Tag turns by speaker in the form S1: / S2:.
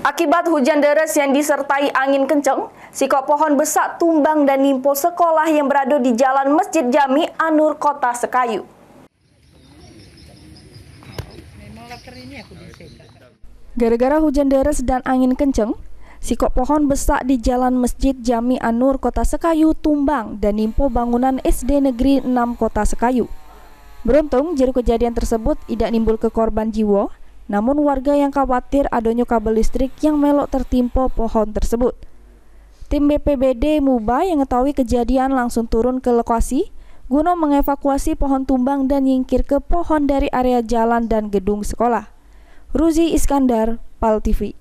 S1: Akibat hujan deras yang disertai angin kencang, sikok pohon besar tumbang dan nimpo sekolah yang berada di Jalan Masjid Jami Anur Kota Sekayu. Gara-gara hujan deras dan angin kencang, sikok pohon besar di Jalan Masjid Jami Anur Kota Sekayu tumbang dan nimpo bangunan SD Negeri 6 Kota Sekayu. Beruntung, jeruk kejadian tersebut tidak nimbul ke korban jiwa, namun warga yang khawatir adanya kabel listrik yang melok tertimpa pohon tersebut. Tim BPBD Muba yang mengetahui kejadian langsung turun ke lokasi guna mengevakuasi pohon tumbang dan nyingkir ke pohon dari area jalan dan gedung sekolah. Ruzi Iskandar, Pal TV.